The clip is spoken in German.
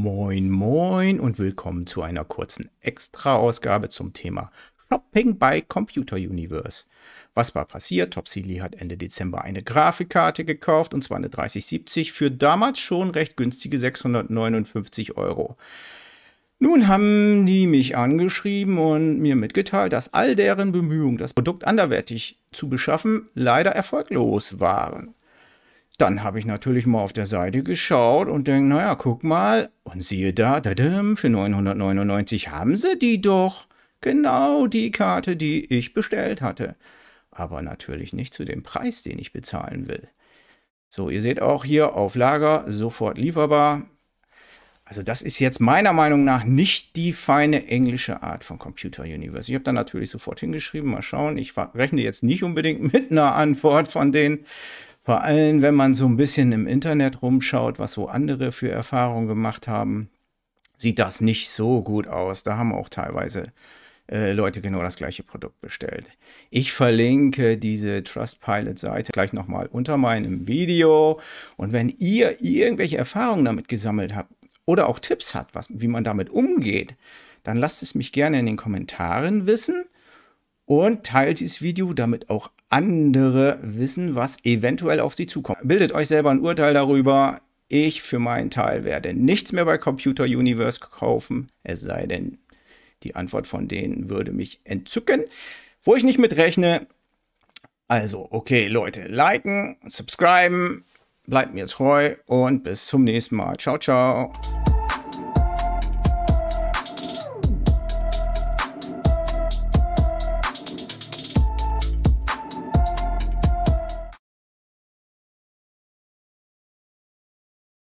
Moin, moin und willkommen zu einer kurzen Extra-Ausgabe zum Thema Shopping bei Computer Universe. Was war passiert? Topsili hat Ende Dezember eine Grafikkarte gekauft und zwar eine 3070 für damals schon recht günstige 659 Euro. Nun haben die mich angeschrieben und mir mitgeteilt, dass all deren Bemühungen, das Produkt anderwertig zu beschaffen, leider erfolglos waren. Dann habe ich natürlich mal auf der Seite geschaut und denke, naja, guck mal. Und siehe da, für 999 haben sie die doch. Genau die Karte, die ich bestellt hatte. Aber natürlich nicht zu dem Preis, den ich bezahlen will. So, ihr seht auch hier auf Lager, sofort lieferbar. Also das ist jetzt meiner Meinung nach nicht die feine englische Art von Computer Universe. Ich habe da natürlich sofort hingeschrieben, mal schauen. Ich rechne jetzt nicht unbedingt mit einer Antwort von denen. Vor allem, wenn man so ein bisschen im Internet rumschaut, was so andere für Erfahrungen gemacht haben, sieht das nicht so gut aus. Da haben auch teilweise äh, Leute genau das gleiche Produkt bestellt. Ich verlinke diese Trustpilot-Seite gleich nochmal unter meinem Video. Und wenn ihr irgendwelche Erfahrungen damit gesammelt habt oder auch Tipps habt, was, wie man damit umgeht, dann lasst es mich gerne in den Kommentaren wissen und teilt dieses Video, damit auch andere wissen, was eventuell auf sie zukommt. Bildet euch selber ein Urteil darüber. Ich für meinen Teil werde nichts mehr bei Computer Universe kaufen, es sei denn, die Antwort von denen würde mich entzücken, wo ich nicht mitrechne. Also, okay, Leute, liken, subscriben, bleibt mir treu und bis zum nächsten Mal. Ciao, ciao.